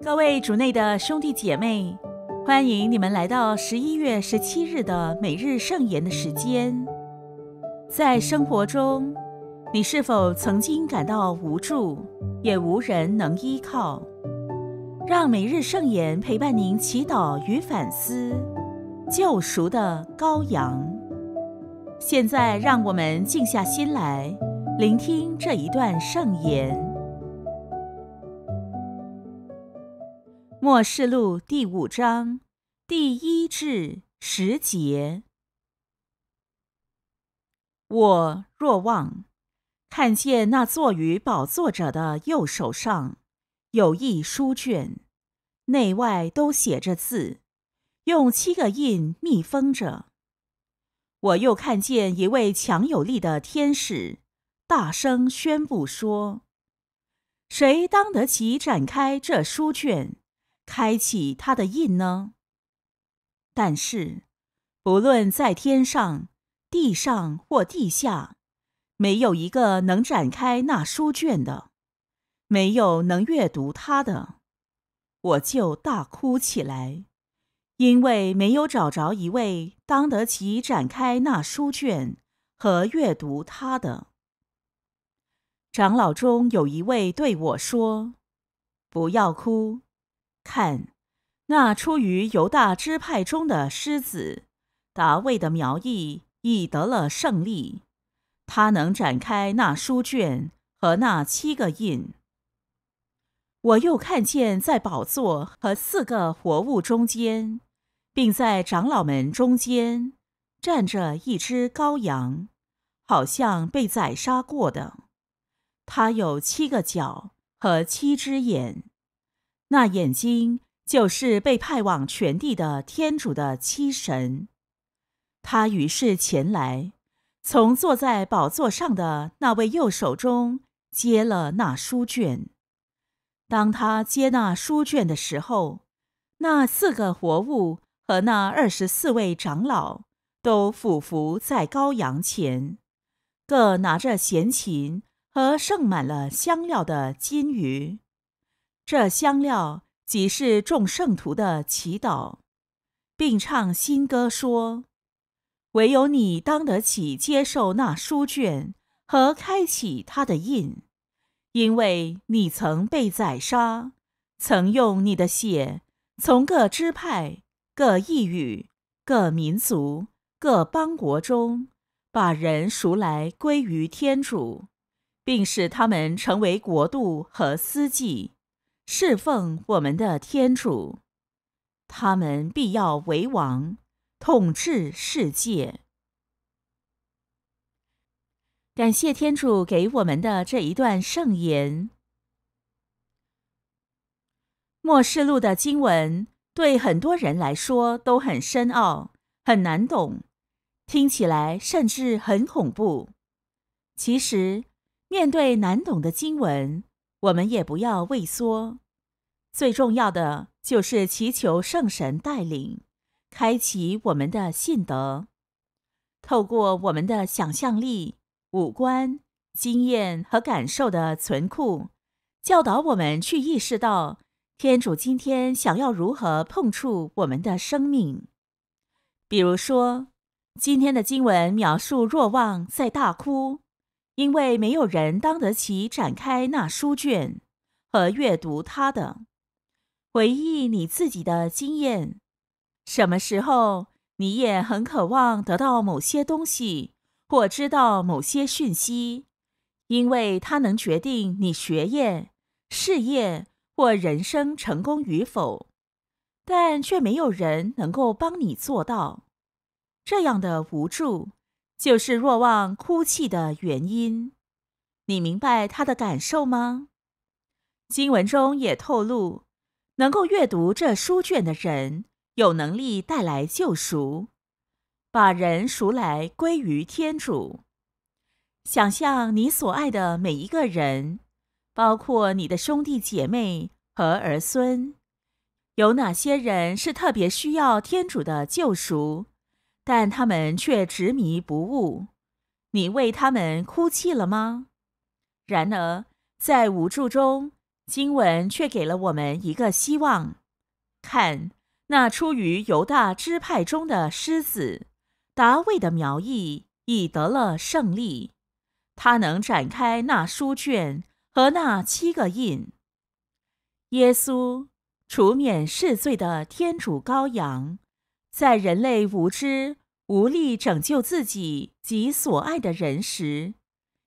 各位主内的兄弟姐妹，欢迎你们来到十一月十七日的每日圣言的时间。在生活中，你是否曾经感到无助，也无人能依靠？让每日圣言陪伴您祈祷与反思。救赎的羔羊。现在，让我们静下心来，聆听这一段圣言。《末世录》第五章第一至十节：我若望看见那坐于宝座者的右手上有一书卷，内外都写着字，用七个印密封着。我又看见一位强有力的天使，大声宣布说：“谁当得起展开这书卷？”开启他的印呢？但是，不论在天上、地上或地下，没有一个能展开那书卷的，没有能阅读他的，我就大哭起来，因为没有找着一位当得起展开那书卷和阅读他的。长老中有一位对我说：“不要哭。”看，那出于犹大支派中的狮子达味的苗裔已得了胜利，他能展开那书卷和那七个印。我又看见在宝座和四个活物中间，并在长老们中间站着一只羔羊，好像被宰杀过的，它有七个角和七只眼。那眼睛就是被派往全地的天主的七神。他于是前来，从坐在宝座上的那位右手中接了那书卷。当他接那书卷的时候，那四个活物和那二十四位长老都俯伏在羔羊前，各拿着弦琴和盛满了香料的金鱼。这香料即是众圣徒的祈祷，并唱新歌说：“唯有你当得起接受那书卷和开启它的印，因为你曾被宰杀，曾用你的血从各支派、各异域、各民族、各邦国中把人赎来归于天主，并使他们成为国度和司祭。”侍奉我们的天主，他们必要为王，统治世界。感谢天主给我们的这一段圣言。末世录的经文对很多人来说都很深奥，很难懂，听起来甚至很恐怖。其实，面对难懂的经文。我们也不要畏缩，最重要的就是祈求圣神带领，开启我们的信德，透过我们的想象力、五官、经验和感受的存库，教导我们去意识到天主今天想要如何碰触我们的生命。比如说，今天的经文描述若望在大哭。因为没有人当得起展开那书卷和阅读它的回忆，你自己的经验。什么时候你也很渴望得到某些东西，或知道某些讯息，因为它能决定你学业、事业或人生成功与否，但却没有人能够帮你做到，这样的无助。就是若望哭泣的原因，你明白他的感受吗？经文中也透露，能够阅读这书卷的人，有能力带来救赎，把人赎来归于天主。想象你所爱的每一个人，包括你的兄弟姐妹和儿孙，有哪些人是特别需要天主的救赎？但他们却执迷不悟，你为他们哭泣了吗？然而，在无助中，经文却给了我们一个希望。看，那出于犹大支派中的狮子达味的苗裔已得了胜利，他能展开那书卷和那七个印。耶稣除免世罪的天主羔羊。在人类无知、无力拯救自己及所爱的人时，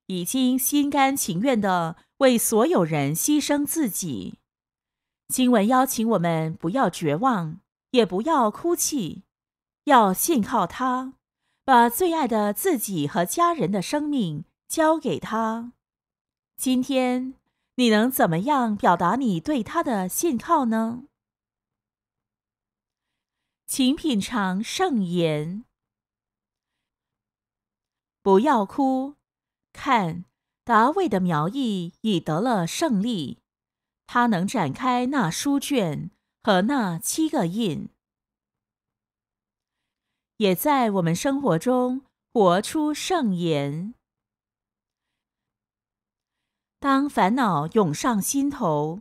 已经心甘情愿地为所有人牺牲自己。经文邀请我们不要绝望，也不要哭泣，要信靠他，把最爱的自己和家人的生命交给他。今天，你能怎么样表达你对他的信靠呢？请品尝圣言。不要哭，看达味的苗裔已得了胜利，他能展开那书卷和那七个印。也在我们生活中活出圣言。当烦恼涌上心头，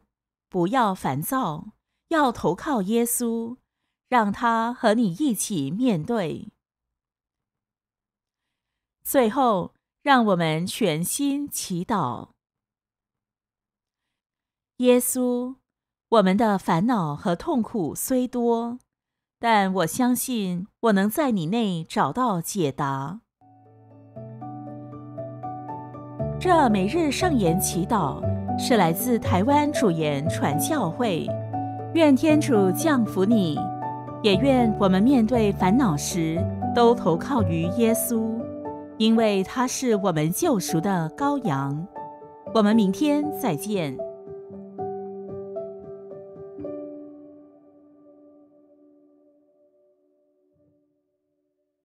不要烦躁，要投靠耶稣。让他和你一起面对。最后，让我们全心祈祷。耶稣，我们的烦恼和痛苦虽多，但我相信我能在你内找到解答。这每日圣言祈祷是来自台湾主言传教会。愿天主降福你。也愿我们面对烦恼时都投靠于耶稣，因为他是我们救赎的羔羊。我们明天再见。